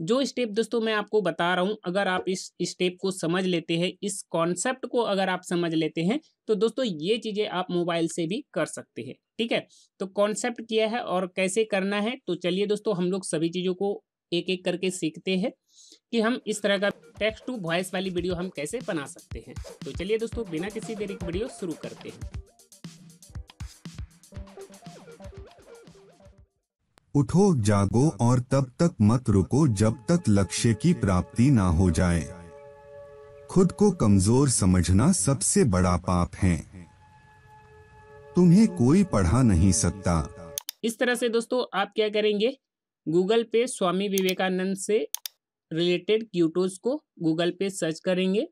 जो स्टेप दोस्तों मैं आपको बता रहा हूँ अगर आप इस स्टेप को समझ लेते हैं इस कॉन्सेप्ट को अगर आप समझ लेते हैं तो दोस्तों ये चीज़ें आप मोबाइल से भी कर सकते हैं ठीक है तो कॉन्सेप्ट किया है और कैसे करना है तो चलिए दोस्तों हम लोग सभी चीज़ों को एक एक करके सीखते हैं कि हम इस तरह का टेक्स्ट टू वॉइस वाली वीडियो हम कैसे बना सकते हैं तो चलिए दोस्तों बिना किसी देरी की वीडियो शुरू करते हैं उठो जागो और तब तक मत रुको जब तक लक्ष्य की प्राप्ति ना हो जाए खुद को कमजोर समझना सबसे बड़ा पाप है तुम्हें कोई पढ़ा नहीं सकता इस तरह से दोस्तों आप क्या करेंगे गूगल पे स्वामी विवेकानंद से रिलेटेड क्यूटोज को गूगल पे सर्च करेंगे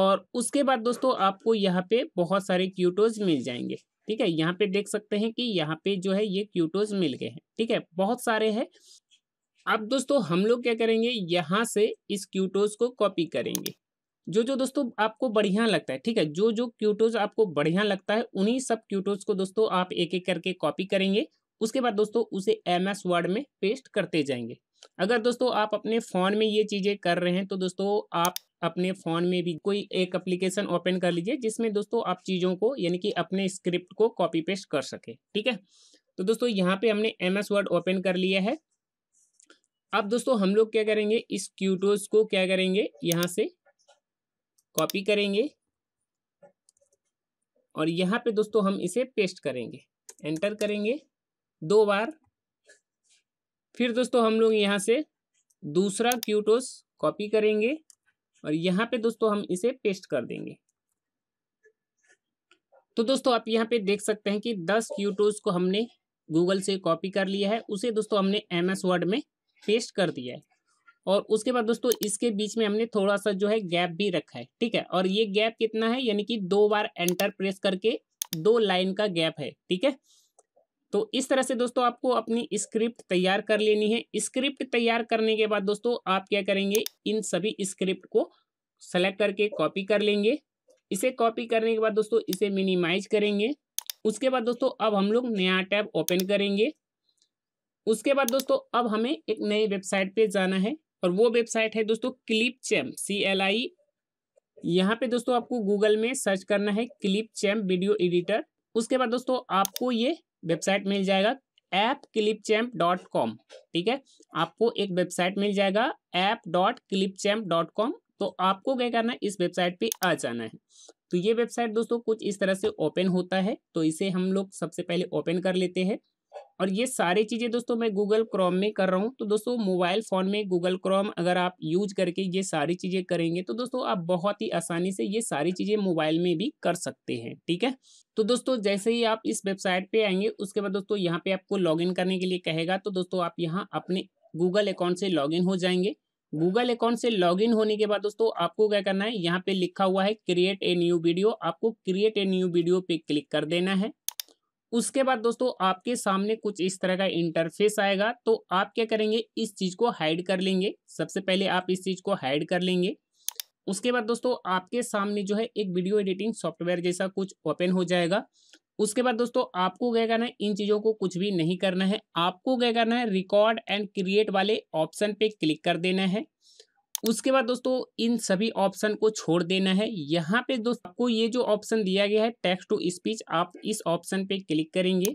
और उसके बाद दोस्तों आपको यहाँ पे बहुत सारे क्यूटोज मिल जाएंगे ठीक है यहाँ पे देख सकते हैं कि यहाँ पे जो है ये क्यूटोज मिल गए हैं ठीक है बहुत सारे हैं अब दोस्तों हम लोग क्या करेंगे यहाँ से इस क्यूटोज को कॉपी करेंगे जो जो दोस्तों आपको बढ़िया लगता है ठीक है जो जो क्यूटोज आपको बढ़िया लगता है उन्हीं सब क्यूटोज को दोस्तों आप एक एक करके कॉपी करेंगे उसके बाद दोस्तों उसे एम एस वर्ड में पेस्ट करते जाएंगे अगर दोस्तों आप अपने फ़ोन में ये चीज़ें कर रहे हैं तो दोस्तों आप अपने फ़ोन में भी कोई एक एप्लीकेशन ओपन कर लीजिए जिसमें दोस्तों आप चीज़ों को यानी कि अपने स्क्रिप्ट को कॉपी पेस्ट कर सके ठीक है तो दोस्तों यहाँ पे हमने एम एस वर्ड ओपन कर लिया है अब दोस्तों हम लोग क्या करेंगे इस क्यूटोज को क्या करेंगे यहाँ से कॉपी करेंगे और यहाँ पे दोस्तों हम इसे पेस्ट करेंगे एंटर करेंगे दो बार फिर दोस्तों हम लोग यहाँ से दूसरा क्यूटोस कॉपी करेंगे और यहाँ पे दोस्तों हम इसे पेस्ट कर देंगे तो दोस्तों आप यहाँ पे देख सकते हैं कि दस क्यूटोज को हमने गूगल से कॉपी कर लिया है उसे दोस्तों हमने एम एस वर्ड में पेस्ट कर दिया है और उसके बाद दोस्तों इसके बीच में हमने थोड़ा सा जो है गैप भी रखा है ठीक है और ये गैप कितना है यानी कि दो बार एंटर प्रेस करके दो लाइन का गैप है ठीक है तो इस तरह से दोस्तों आपको अपनी स्क्रिप्ट तैयार कर लेनी है स्क्रिप्ट तैयार करने के बाद दोस्तों आप क्या करेंगे इन सभी स्क्रिप्ट को सेलेक्ट करके कॉपी कर लेंगे इसे कॉपी करने के बाद दोस्तों इसे मिनिमाइज करेंगे उसके बाद दोस्तों अब हम लोग नया टैब ओपन करेंगे उसके बाद दोस्तों अब हमें एक नई वेबसाइट पे जाना है और वो वेबसाइट है दोस्तों Clipchamp C L I यहाँ पे दोस्तों आपको गूगल में सर्च करना है क्लिप चैम वीडियो एडिटर उसके बाद दोस्तों आपको ये वेबसाइट मिल जाएगा ऐप क्लिपचैम्प डॉट कॉम ठीक है आपको एक वेबसाइट मिल जाएगा app dot Clipchamp dot com तो आपको क्या करना है इस वेबसाइट पे आ जाना है तो ये वेबसाइट दोस्तों कुछ इस तरह से ओपन होता है तो इसे हम लोग सबसे पहले ओपन कर लेते हैं और ये सारी चीज़ें दोस्तों मैं गूगल क्रोम में कर रहा हूँ तो दोस्तों मोबाइल फ़ोन में गूगल क्रोम अगर आप यूज करके ये सारी चीज़ें करेंगे तो दोस्तों आप बहुत ही आसानी से ये सारी चीज़ें मोबाइल में भी कर सकते हैं ठीक है तो दोस्तों जैसे ही आप इस वेबसाइट पे आएंगे उसके बाद दोस्तों यहाँ पे आपको लॉग करने के लिए कहेगा तो दोस्तों आप यहाँ अपने गूगल अकाउंट से लॉग हो जाएंगे गूगल अकाउंट से लॉग होने के बाद दोस्तों आपको क्या करना है यहाँ पे लिखा हुआ है क्रिएट ए न्यू वीडियो आपको क्रिएट ए न्यू वीडियो पे क्लिक कर देना है उसके बाद दोस्तों आपके सामने कुछ इस तरह का इंटरफेस आएगा तो आप क्या करेंगे इस चीज़ को हाइड कर लेंगे सबसे पहले आप इस चीज़ को हाइड कर लेंगे उसके बाद दोस्तों आपके सामने जो है एक वीडियो एडिटिंग सॉफ्टवेयर जैसा कुछ ओपन हो जाएगा उसके बाद दोस्तों आपको क्या करना है इन चीज़ों को कुछ भी नहीं करना है आपको क्या करना है रिकॉर्ड एंड क्रिएट वाले ऑप्शन पे क्लिक कर देना है उसके बाद दोस्तों इन सभी ऑप्शन को छोड़ देना है यहाँ पे दोस्तों आपको ये जो ऑप्शन दिया गया है टेक्स्ट टू स्पीच आप इस ऑप्शन पे क्लिक करेंगे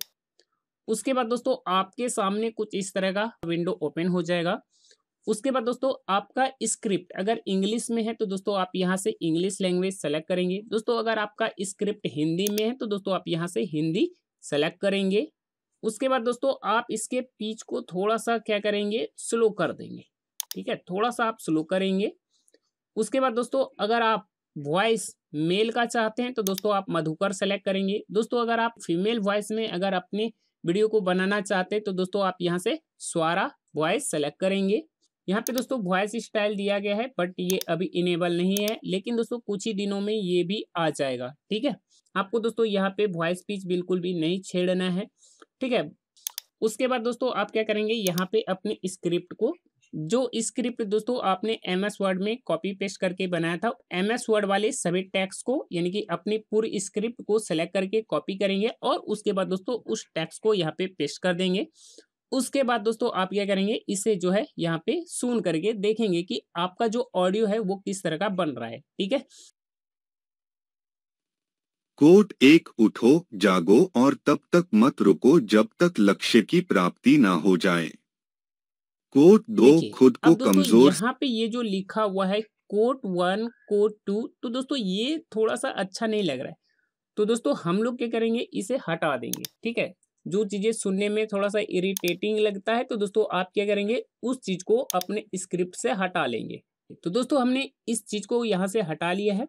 उसके बाद दोस्तों आपके सामने कुछ इस तरह का विंडो ओपन हो जाएगा उसके बाद दोस्तों आपका स्क्रिप्ट अगर इंग्लिश में है तो दोस्तों आप यहाँ से इंग्लिश लैंग्वेज सेलेक्ट करेंगे दोस्तों अगर आपका स्क्रिप्ट हिंदी में है तो दोस्तों आप यहाँ से हिंदी सेलेक्ट करेंगे उसके बाद दोस्तों आप इसके पीच को थोड़ा सा क्या करेंगे स्लो कर देंगे ठीक है थोड़ा सा आप स्लो करेंगे उसके बाद दोस्तों अगर आप वॉइस मेल का चाहते हैं तो दोस्तों आप मधुकर सेलेक्ट करेंगे दोस्तों अगर आप फीमेल वॉइस में अगर अपने वीडियो को बनाना चाहते हैं तो दोस्तों आप यहां से स्वारा वॉइस सेलेक्ट करेंगे यहां पे दोस्तों वॉइस स्टाइल दिया गया है बट ये अभी इनेबल नहीं है लेकिन दोस्तों कुछ ही दिनों में ये भी आ जाएगा ठीक है आपको दोस्तों यहाँ पे वॉइस पीच बिल्कुल भी नहीं छेड़ना है ठीक है उसके बाद दोस्तों आप क्या करेंगे यहाँ पे अपने स्क्रिप्ट को जो स्क्रिप्ट दोस्तों आपने एम एस वर्ड में कॉपी पेस्ट करके बनाया था एम एस वर्ड वाले सभी टैक्स को यानी कि अपनी पूरी स्क्रिप्ट को सेलेक्ट करके कॉपी करेंगे और उसके बाद दोस्तों उस टैक्स को यहाँ पे पेस्ट कर देंगे उसके बाद दोस्तों आप क्या करेंगे इसे जो है यहाँ पे सुन करके देखेंगे कि आपका जो ऑडियो है वो किस तरह का बन रहा है ठीक है कोट एक उठो जागो और तब तक मत रुको जब तक लक्ष्य की प्राप्ति ना हो जाए कोट दो खुद को कमजोर यहाँ पे ये जो लिखा हुआ है कोट वन कोट टू तो दोस्तों ये थोड़ा सा अच्छा नहीं लग रहा है तो दोस्तों हम लोग क्या करेंगे इसे हटा देंगे ठीक है जो चीज़ें सुनने में थोड़ा सा इरिटेटिंग लगता है तो दोस्तों आप क्या करेंगे उस चीज़ को अपने स्क्रिप्ट से हटा लेंगे तो दोस्तों हमने इस चीज़ को यहाँ से हटा लिया है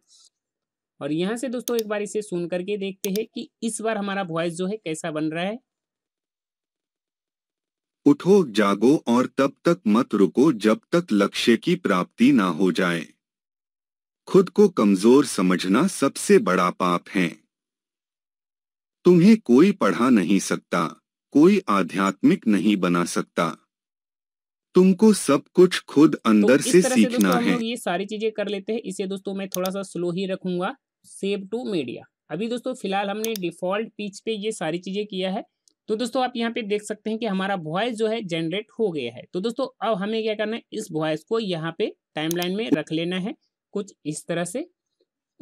और यहाँ से दोस्तों एक बार इसे सुन करके देखते हैं कि इस बार हमारा वॉइस जो है कैसा बन रहा है उठो जागो और तब तक मत रुको जब तक लक्ष्य की प्राप्ति ना हो जाए खुद को कमजोर समझना सबसे बड़ा पाप है तुम्हें कोई पढ़ा नहीं सकता कोई आध्यात्मिक नहीं बना सकता तुमको सब कुछ खुद तो अंदर तो से सीखना से है ये सारी चीजें कर लेते हैं इसे दोस्तों मैं थोड़ा सा स्लो ही रखूंगा सेव टू मीडिया अभी दोस्तों फिलहाल हमने डिफॉल्ट पीच पे ये सारी चीजें किया है तो दोस्तों आप यहाँ पे देख सकते हैं कि हमारा वॉयस जो है जनरेट हो गया है तो दोस्तों अब हमें क्या करना है इस वॉयस को यहाँ पे टाइमलाइन में रख लेना है कुछ इस तरह से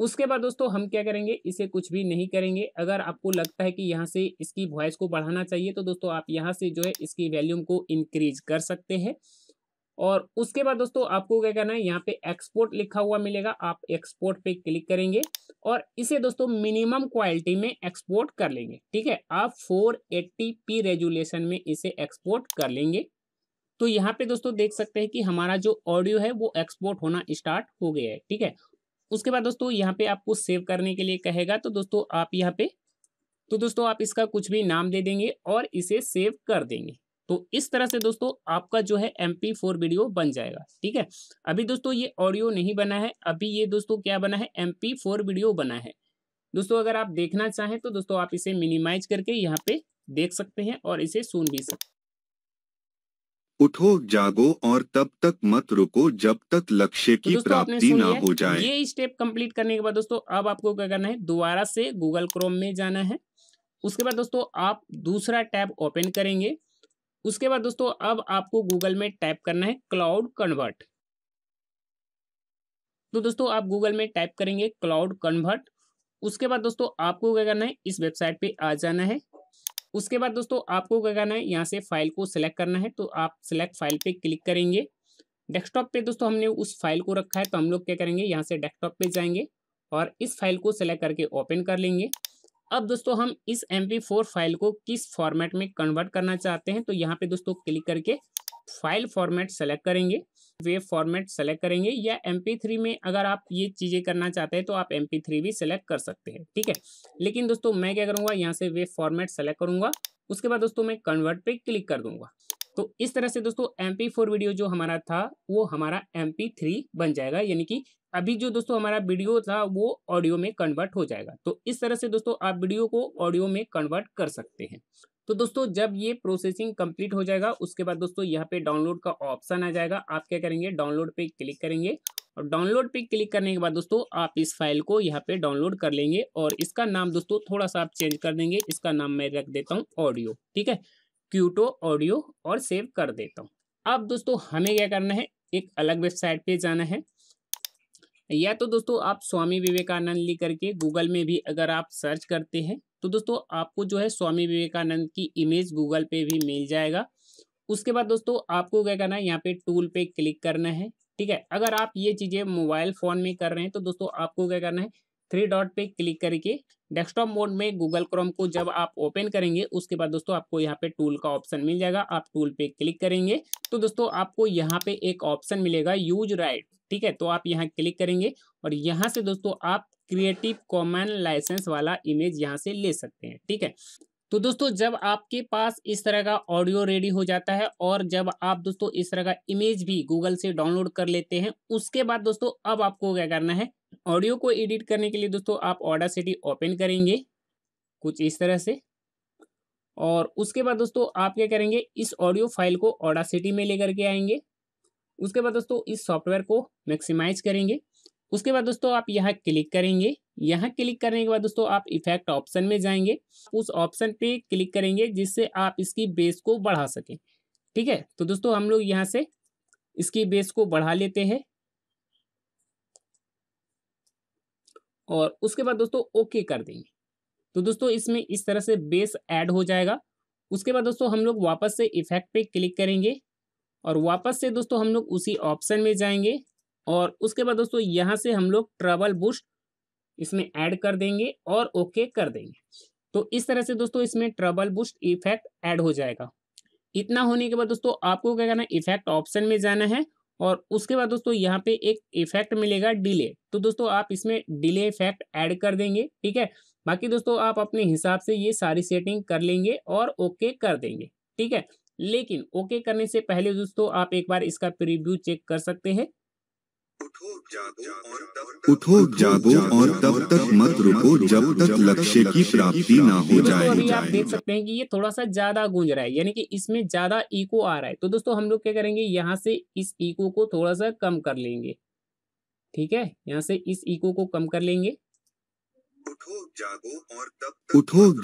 उसके बाद दोस्तों हम क्या करेंगे इसे कुछ भी नहीं करेंगे अगर आपको लगता है कि यहाँ से इसकी वॉयस को बढ़ाना चाहिए तो दोस्तों आप यहाँ से जो है इसकी वैल्यूम को इंक्रीज कर सकते हैं और उसके बाद दोस्तों आपको क्या करना है यहाँ पे एक्सपोर्ट लिखा हुआ मिलेगा आप एक्सपोर्ट पे क्लिक करेंगे और इसे दोस्तों मिनिमम क्वालिटी में एक्सपोर्ट कर लेंगे ठीक है आप 480p रेजुलेशन में इसे एक्सपोर्ट कर लेंगे तो यहाँ पे दोस्तों देख सकते हैं कि हमारा जो ऑडियो है वो एक्सपोर्ट होना स्टार्ट हो गया है ठीक है उसके बाद दोस्तों यहाँ पे आपको सेव करने के लिए कहेगा तो दोस्तों आप यहाँ पे तो दोस्तों आप इसका कुछ भी नाम दे देंगे और इसे सेव कर देंगे तो इस तरह से दोस्तों आपका जो है एम पी फोर वीडियो बन जाएगा ठीक है अभी दोस्तों ये ऑडियो नहीं बना है अभी ये दोस्तों क्या बना है एम पी फोर वीडियो बना है दोस्तों अगर आप देखना चाहें तो दोस्तों आप इसे मिनिमाइज करके यहाँ पे देख सकते हैं और इसे सुन भी सकते उठो जागो और तब तक मत रुको जब तक लक्ष्य तो की तो प्राप्ति ना हो जाए ये स्टेप कंप्लीट करने के बाद दोस्तों अब आपको क्या करना है दोबारा से गूगल क्रोम में जाना है उसके बाद दोस्तों आप दूसरा टैब ओपन करेंगे उसके बाद दोस्तों अब आपको गूगल में टाइप करना है क्लाउड कन्वर्ट तो दोस्तों आप गूगल में टाइप करेंगे क्लाउड कन्वर्ट उसके बाद दोस्तों आपको क्या करना है इस वेबसाइट पे आ जाना है उसके बाद दोस्तों आपको क्या करना है यहाँ से फाइल को सिलेक्ट करना है तो आप सिलेक्ट फाइल पे क्लिक करेंगे डेस्कटॉप पे दोस्तों हमने उस फाइल को रखा है तो हम लोग क्या करेंगे यहाँ से डेस्कटॉप पे जाएंगे और इस फाइल को सिलेक्ट करके ओपन कर लेंगे अब दोस्तों हम इस एम फाइल को किस फॉर्मेट में कन्वर्ट करना चाहते हैं तो यहाँ पे दोस्तों क्लिक करके फाइल फॉर्मेट सेलेक्ट करेंगे वेब फॉर्मेट सेलेक्ट करेंगे या एम में अगर आप ये चीज़ें करना चाहते हैं तो आप एम भी सेलेक्ट कर सकते हैं ठीक है लेकिन दोस्तों मैं क्या करूँगा यहाँ से वेब फॉर्मेट सेलेक्ट करूँगा उसके बाद दोस्तों मैं कन्वर्ट पे क्लिक कर दूंगा तो इस तरह से दोस्तों एम फोर वीडियो जो हमारा था वो हमारा एम थ्री बन जाएगा यानी कि अभी जो दोस्तों हमारा वीडियो था वो ऑडियो में कन्वर्ट हो जाएगा तो इस तरह से दोस्तों आप वीडियो को ऑडियो में कन्वर्ट कर सकते हैं तो दोस्तों जब ये प्रोसेसिंग कंप्लीट हो जाएगा उसके बाद दोस्तों यहाँ पे डाउनलोड का ऑप्शन आ जाएगा आप क्या करेंगे डाउनलोड पे क्लिक करेंगे और डाउनलोड पे क्लिक करने के बाद दोस्तों आप इस फाइल को यहाँ पे डाउनलोड कर लेंगे और इसका नाम दोस्तों थोड़ा सा आप चेंज कर देंगे इसका नाम मैं रख देता हूँ ऑडियो ठीक है क्यूटो ऑडियो और सेव कर देता हूँ अब दोस्तों हमें क्या करना है एक अलग वेबसाइट पे जाना है या तो दोस्तों आप स्वामी विवेकानंद लिख करके गूगल में भी अगर आप सर्च करते हैं तो दोस्तों आपको जो है स्वामी विवेकानंद की इमेज गूगल पे भी मिल जाएगा उसके बाद दोस्तों आपको क्या करना है यहाँ पे टूल पे क्लिक करना है ठीक है अगर आप ये चीज़ें मोबाइल फ़ोन में कर रहे हैं तो दोस्तों आपको क्या करना है थ्री डॉट पे क्लिक करके डेस्कटॉप मोड में गूगल क्रोम को जब आप ओपन करेंगे उसके बाद दोस्तों आपको यहाँ पे टूल का ऑप्शन मिल जाएगा आप टूल पे क्लिक करेंगे तो दोस्तों आपको यहाँ पे एक ऑप्शन मिलेगा यूज राइट ठीक है तो आप यहाँ क्लिक करेंगे और यहाँ से दोस्तों आप क्रिएटिव कॉमन लाइसेंस वाला इमेज यहाँ से ले सकते हैं ठीक है तो दोस्तों जब आपके पास इस तरह का ऑडियो रेडी हो जाता है और जब आप दोस्तों इस तरह का इमेज भी गूगल से डाउनलोड कर लेते हैं उसके बाद दोस्तों अब आपको क्या करना है ऑडियो को एडिट करने के लिए दोस्तों आप ऑडा सिटी ओपन करेंगे कुछ इस तरह से और उसके बाद दोस्तों आप क्या करेंगे इस ऑडियो फाइल को ऑडा सिटी में लेकर के आएंगे उसके बाद दोस्तों इस सॉफ्टवेयर को मैक्सिमाइज करेंगे उसके बाद दोस्तों आप यहाँ क्लिक करेंगे यहाँ क्लिक करने के बाद दोस्तों आप इफेक्ट ऑप्शन में जाएंगे उस ऑप्शन पे क्लिक करेंगे जिससे आप इसकी बेस को बढ़ा सकें ठीक है तो दोस्तों हम लोग यहाँ से इसकी बेस को बढ़ा लेते हैं और उसके बाद दोस्तों ओके कर देंगे तो दोस्तों इसमें इस तरह से बेस ऐड हो जाएगा उसके बाद दोस्तों हम लोग वापस से इफेक्ट पे क्लिक करेंगे और वापस से दोस्तों हम लोग उसी ऑप्शन में जाएंगे और उसके बाद दोस्तों यहाँ से हम लोग ट्रबल बुश इसमें ऐड कर देंगे और ओके कर देंगे तो इस तरह से दोस्तों इसमें ट्रबल बुश्ट इफेक्ट ऐड हो जाएगा इतना होने के बाद दोस्तों आपको क्या करना है इफेक्ट ऑप्शन में जाना है और उसके बाद दोस्तों यहाँ पे एक इफेक्ट मिलेगा डिले तो दोस्तों आप इसमें डिले इफेक्ट ऐड कर देंगे ठीक है बाकी दोस्तों आप अपने हिसाब से ये सारी सेटिंग कर लेंगे और ओके कर देंगे ठीक है लेकिन ओके करने से पहले दोस्तों आप एक बार इसका प्रीव्यू चेक कर सकते हैं उठो जागो और तब तक मत रुको जब तक लक्ष्य की प्राप्ति ना हो जाए आप देख सकते हैं कि ये थोड़ा सा ज्यादा गूंज रहा है यानी कि इसमें ज्यादा इको आ रहा है तो दोस्तों हम लोग क्या करेंगे यहाँ से इस इको को थोड़ा सा कम कर लेंगे ठीक है यहाँ से इस इको को कम कर लेंगे उठो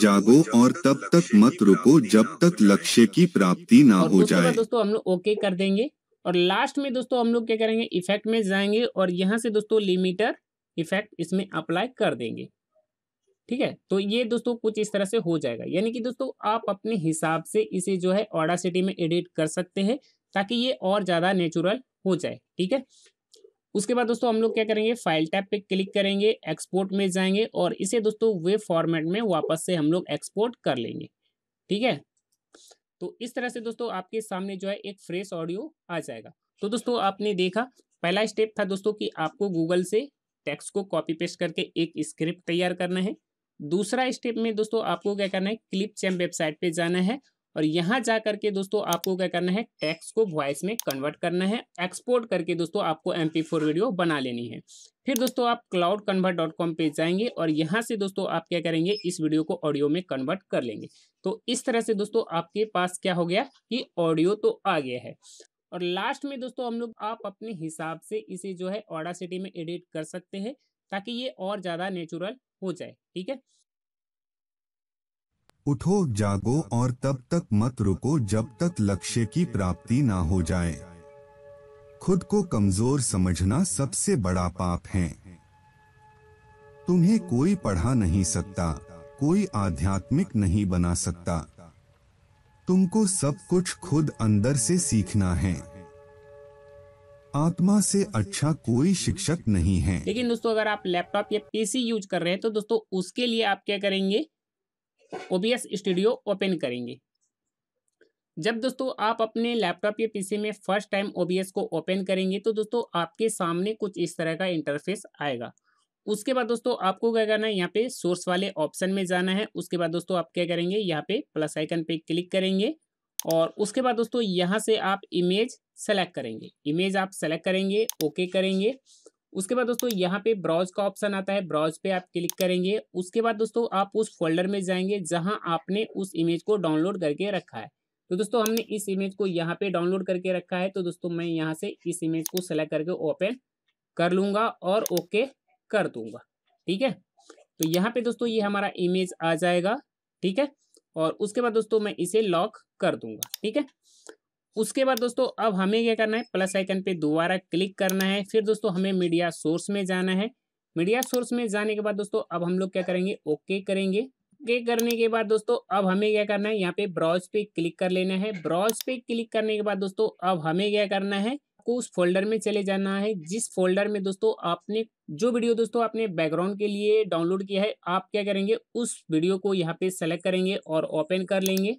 जागो और तब तक मत रुको जब तक लक्ष्य की प्राप्ति ना हो जाए दोस्तों हम लोग ओके कर देंगे और लास्ट में दोस्तों हम लोग क्या करेंगे इफेक्ट में जाएंगे और यहाँ से दोस्तों लिमिटर इफेक्ट इसमें अप्लाई कर देंगे ठीक है तो ये दोस्तों कुछ इस तरह से हो जाएगा यानी कि दोस्तों आप अपने हिसाब से इसे जो है ऑडा सिटी में एडिट कर सकते हैं ताकि ये और ज़्यादा नेचुरल हो जाए ठीक है उसके बाद दोस्तों हम लोग क्या करेंगे फाइल टैप पे क्लिक करेंगे एक्सपोर्ट में जाएंगे और इसे दोस्तों वेब फॉर्मेट में वापस से हम लोग एक्सपोर्ट कर लेंगे ठीक है तो इस तरह से दोस्तों आपके सामने जो है एक फ्रेश ऑडियो आ जाएगा तो दोस्तों आपने देखा पहला स्टेप था दोस्तों कि आपको गूगल से टेक्स्ट को कॉपी पेस्ट करके एक स्क्रिप्ट तैयार करना है दूसरा स्टेप में दोस्तों आपको क्या करना है क्लिप चैम वेबसाइट पे जाना है और यहाँ जा करके दोस्तों आपको क्या करना है टैक्स को वॉइस में कन्वर्ट करना है एक्सपोर्ट करके दोस्तों आपको एम वीडियो बना लेनी है फिर दोस्तों आप क्लाउड कन्वर्ट डॉट कॉम पे जाएंगे और यहाँ से दोस्तों आप क्या करेंगे इस वीडियो को ऑडियो में कन्वर्ट कर लेंगे तो इस तरह से दोस्तों आपके पास क्या हो गया कि ऑडियो तो आ गया है और लास्ट में दोस्तों हम लोग आप अपने हिसाब से इसे जो है ऑडा सिटी में एडिट कर सकते हैं ताकि ये और ज़्यादा नेचुरल हो जाए ठीक है उठो जागो और तब तक मत रुको जब तक लक्ष्य की प्राप्ति ना हो जाए खुद को कमजोर समझना सबसे बड़ा पाप है तुम्हें कोई पढ़ा नहीं सकता कोई आध्यात्मिक नहीं बना सकता तुमको सब कुछ खुद अंदर से सीखना है आत्मा से अच्छा कोई शिक्षक नहीं है लेकिन दोस्तों अगर आप लैपटॉप या पीसी यूज कर रहे हैं तो दोस्तों उसके लिए आप क्या करेंगे ओबीएस स्टूडियो ओपन करेंगे जब दोस्तों आप अपने लैपटॉप या पीसी में फर्स्ट टाइम ओबीएस को ओपन करेंगे तो दोस्तों आपके सामने कुछ इस तरह का इंटरफेस आएगा उसके बाद दोस्तों आपको क्या करना है यहाँ पे सोर्स वाले ऑप्शन में जाना है उसके बाद दोस्तों आप क्या करेंगे यहाँ पे प्लस आइकन पे क्लिक करेंगे और उसके बाद दोस्तों यहाँ से आप इमेज सेलेक्ट करेंगे इमेज आप सेलेक्ट करेंगे ओके करेंगे उसके बाद दोस्तों यहाँ पे ब्राउज का ऑप्शन आता है ब्राउज पे आप क्लिक करेंगे उसके बाद दोस्तों आप उस फोल्डर में जाएंगे जहाँ आपने उस इमेज को डाउनलोड करके रखा है तो दोस्तों हमने इस इमेज को यहाँ पे डाउनलोड करके रखा है तो दोस्तों मैं यहाँ से इस इमेज को सेलेक्ट करके ओपन कर लूँगा और ओके कर दूंगा ठीक है तो यहाँ पे दोस्तों ये हमारा इमेज आ जाएगा ठीक है और उसके बाद दोस्तों मैं इसे लॉक कर दूंगा ठीक है उसके बाद दोस्तों अब हमें क्या करना है प्लस आइकन पे दोबारा क्लिक करना है फिर दोस्तों हमें मीडिया सोर्स में जाना है मीडिया सोर्स में जाने के बाद दोस्तों अब हम लोग क्या करेंगे ओके करेंगे ओके करने के बाद दोस्तों अब हमें क्या करना है यहाँ पे ब्राउज पे क्लिक कर लेना है ब्राउज पे क्लिक करने के बाद दोस्तों अब हमें क्या करना है आपको उस फोल्डर में चले जाना है जिस फोल्डर में दोस्तों आपने जो वीडियो दोस्तों आपने बैकग्राउंड के लिए डाउनलोड किया है आप क्या करेंगे उस वीडियो को यहाँ पे सेलेक्ट करेंगे और ओपन कर लेंगे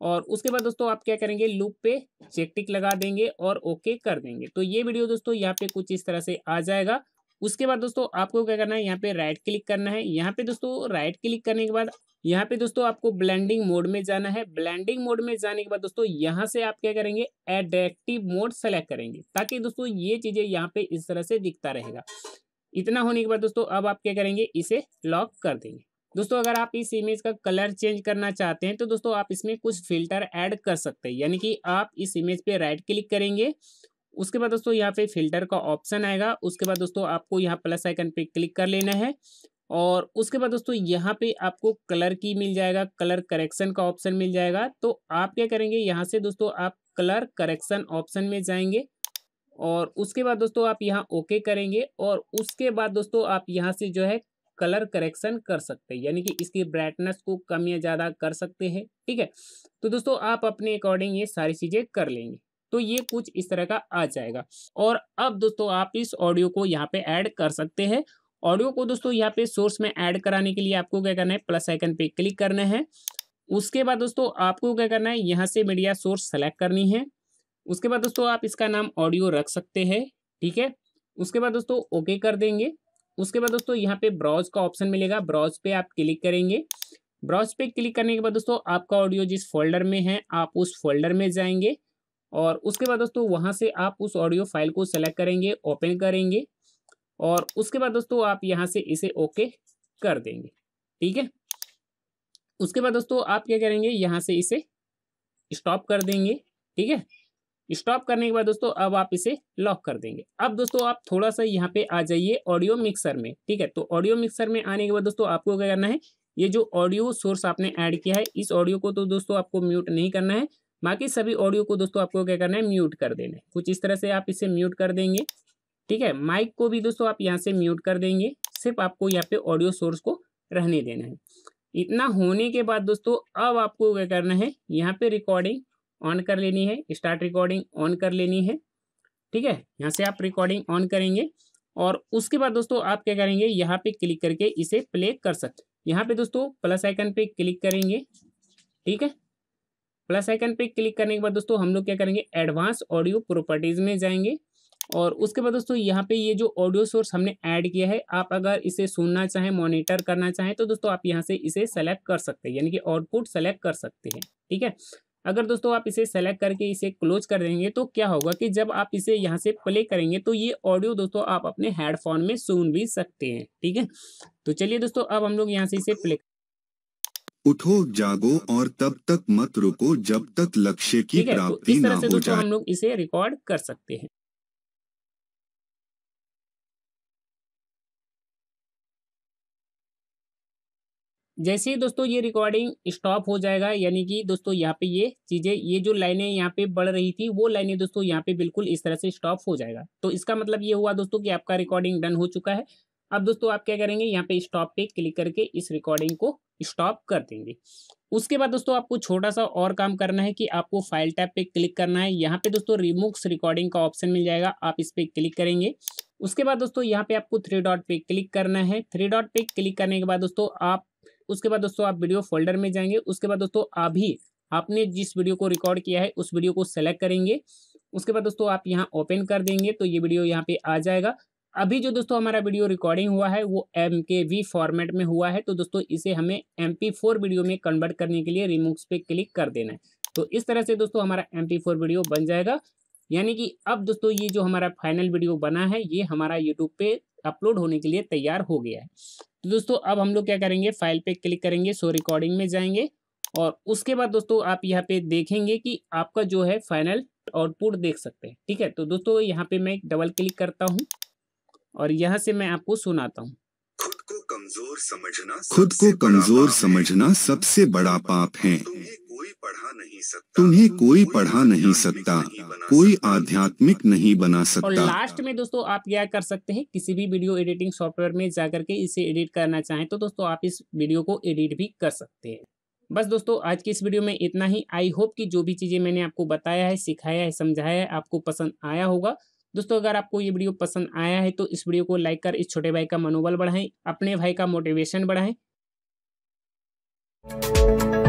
और उसके बाद दोस्तों आप क्या करेंगे लूप पे चेक टिक लगा देंगे और ओके कर देंगे तो ये वीडियो दोस्तों यहाँ पे कुछ इस तरह से आ जाएगा उसके बाद दोस्तों आपको क्या करना है यहाँ पे राइट क्लिक करना है यहाँ पे दोस्तों राइट क्लिक करने के बाद यहाँ पे दोस्तों आपको ब्लेंडिंग मोड में जाना है ब्लेंडिंग मोड में जाने के बाद दोस्तों यहाँ से आप क्या करेंगे एडेक्टिव मोड सेलेक्ट करेंगे ताकि दोस्तों ये चीजें यहाँ पे इस तरह से दिखता रहेगा इतना होने के बाद दोस्तों अब आप क्या करेंगे इसे लॉक कर देंगे दोस्तों अगर आप इस इमेज का कलर चेंज करना चाहते हैं तो दोस्तों आप इसमें कुछ फिल्टर ऐड कर सकते हैं यानी कि आप इस इमेज पे राइट क्लिक करेंगे उसके बाद दोस्तों यहाँ पे फिल्टर का ऑप्शन आएगा उसके बाद दोस्तों आपको यहाँ प्लस आइकन पे क्लिक कर लेना है और उसके बाद दोस्तों यहाँ पे आपको कलर की मिल जाएगा कलर करेक्शन का ऑप्शन मिल जाएगा तो आप क्या करेंगे यहाँ से दोस्तों आप कलर करेक्शन ऑप्शन में जाएंगे और उसके बाद दोस्तों आप यहाँ ओके करेंगे और उसके बाद दोस्तों आप यहाँ से जो है कलर करेक्शन कर सकते हैं यानी कि इसकी ब्राइटनेस को कम या ज़्यादा कर सकते हैं ठीक है तो दोस्तों आप अपने अकॉर्डिंग ये सारी चीज़ें कर लेंगे तो ये कुछ इस तरह का आ जाएगा और अब दोस्तों आप इस ऑडियो को यहाँ पे ऐड कर सकते हैं ऑडियो को दोस्तों यहाँ पे सोर्स में ऐड कराने के लिए आपको क्या करना है प्लस आइकन पे क्लिक करना है उसके बाद दोस्तों आपको क्या करना है यहाँ से मीडिया सोर्स सेलेक्ट करनी है उसके बाद दोस्तों आप इसका नाम ऑडियो रख सकते हैं ठीक है उसके बाद दोस्तों ओके कर देंगे उसके बाद दोस्तों यहाँ पे ब्राउज का ऑप्शन मिलेगा ब्राउज पे आप क्लिक करेंगे ब्राउज पे क्लिक करने के बाद दोस्तों आपका ऑडियो जिस फोल्डर में है आप उस फोल्डर में जाएंगे और उसके बाद दोस्तों वहाँ से आप उस ऑडियो फाइल को सेलेक्ट करेंगे ओपन करेंगे और उसके बाद दोस्तों आप यहाँ से इसे ओके कर देंगे ठीक है उसके बाद दोस्तों आप क्या करेंगे यहाँ से इसे स्टॉप कर देंगे ठीक है स्टॉप करने के बाद दोस्तों अब आप इसे लॉक कर देंगे अब दोस्तों आप थोड़ा सा यहाँ पे आ जाइए ऑडियो मिक्सर में ठीक है तो ऑडियो मिक्सर में आने के बाद दोस्तों आपको क्या करना है ये जो ऑडियो सोर्स आपने ऐड किया है इस ऑडियो को तो दोस्तों आपको म्यूट नहीं करना है बाकी सभी ऑडियो को दोस्तों आपको क्या करना है म्यूट कर देना है कुछ इस तरह से आप इसे म्यूट कर देंगे ठीक है माइक को भी दोस्तों आप यहाँ से म्यूट कर देंगे सिर्फ आपको यहाँ पे ऑडियो सोर्स को रहने देना है इतना होने के बाद दोस्तों अब आपको क्या करना है यहाँ पे रिकॉर्डिंग ऑन कर लेनी है स्टार्ट रिकॉर्डिंग ऑन कर लेनी है ठीक है यहाँ से आप रिकॉर्डिंग ऑन करेंगे और उसके बाद दोस्तों आप क्या करेंगे यहाँ पे क्लिक करके इसे प्ले कर सकते यहाँ पे दोस्तों प्लस आइकन पे क्लिक करेंगे ठीक है प्लस आइकन पे क्लिक करने के बाद दोस्तों हम लोग क्या करेंगे एडवांस ऑडियो प्रॉपर्टीज़ में जाएंगे और उसके बाद दोस्तों यहाँ पे ये जो ऑडियो सोर्स हमने ऐड किया है आप अगर इसे सुनना चाहें मॉनिटर करना चाहें तो दोस्तों आप यहाँ से इसे सेलेक्ट कर सकते हैं यानी कि आउटपुट सेलेक्ट कर सकते हैं ठीक है अगर दोस्तों आप इसे सेलेक्ट करके इसे क्लोज कर देंगे तो क्या होगा कि जब आप इसे यहाँ से प्ले करेंगे तो ये ऑडियो दोस्तों आप अपने हेडफोन में सुन भी सकते हैं ठीक है तो चलिए दोस्तों अब हम लोग यहाँ से इसे प्ले उठो जागो और तब तक मत रुको जब तक लक्ष्य की प्राप्ति तो इस तरह से दोस्तों हम लोग इसे रिकॉर्ड कर सकते हैं जैसे ही दोस्तों ये रिकॉर्डिंग स्टॉप हो जाएगा यानी कि दोस्तों यहाँ पे ये चीज़ें ये जो लाइनें यहाँ पे बढ़ रही थी वो लाइनें दोस्तों यहाँ पे बिल्कुल इस तरह से स्टॉप हो जाएगा तो इसका मतलब ये हुआ दोस्तों कि आपका रिकॉर्डिंग डन हो चुका है अब दोस्तों आप क्या करेंगे यहाँ पे स्टॉप पे क्लिक करके इस रिकॉर्डिंग को स्टॉप कर देंगे उसके बाद दोस्तों आपको छोटा सा और काम करना है कि आपको फाइल टैप पे क्लिक करना है यहाँ पे दोस्तों रिमूव्स रिकॉर्डिंग का ऑप्शन मिल जाएगा आप इस पर क्लिक करेंगे उसके बाद दोस्तों यहाँ पे आपको थ्री डॉट पे क्लिक करना है थ्री डॉट पे क्लिक करने के बाद दोस्तों आप उसके बाद दोस्तों आप वीडियो फोल्डर में जाएंगे उसके बाद दोस्तों अभी आपने जिस वीडियो को रिकॉर्ड किया है उस वीडियो को सेलेक्ट करेंगे उसके बाद दोस्तों आप यहाँ ओपन कर देंगे तो ये वीडियो यहाँ पे आ जाएगा अभी जो दोस्तों हमारा वीडियो रिकॉर्डिंग हुआ है वो एम फॉर्मेट में हुआ है तो दोस्तों इसे हमें एम वीडियो में कन्वर्ट करने के लिए रिमूव पे क्लिक कर देना है तो इस तरह से दोस्तों हमारा एम वीडियो बन जाएगा यानी कि अब दोस्तों ये जो हमारा फाइनल वीडियो बना है ये हमारा यूट्यूब पे अपलोड होने के लिए तैयार हो गया है तो दोस्तों अब हम लोग क्या करेंगे फाइल पे क्लिक करेंगे सो रिकॉर्डिंग में जाएंगे और उसके बाद दोस्तों आप यहाँ पे देखेंगे कि आपका जो है फाइनल आउटपुट देख सकते हैं ठीक है तो दोस्तों यहाँ पे मैं डबल क्लिक करता हूँ और यहाँ से मैं आपको सुनाता हूँ खुद को कमजोर समझना खुद को कमजोर समझना सबसे बड़ा पाप है सकता तुम्हें कोई पढ़ा नहीं सकता कोई आध्यात्मिक नहीं बना सकता और लास्ट में दोस्तों आप क्या कर सकते हैं किसी भी वीडियो एडिटिंग सॉफ्टवेयर में जाकर के इसे एडिट करना चाहें तो दोस्तों आप इस वीडियो को एडिट भी कर सकते हैं बस दोस्तों आज की इस वीडियो में इतना ही आई होप कि जो भी चीज़ें मैंने आपको बताया है सिखाया है समझाया है आपको पसंद आया होगा दोस्तों अगर आपको ये वीडियो पसंद आया है तो इस वीडियो को लाइक कर इस छोटे भाई का मनोबल बढ़ाएं अपने भाई का मोटिवेशन बढ़ाएं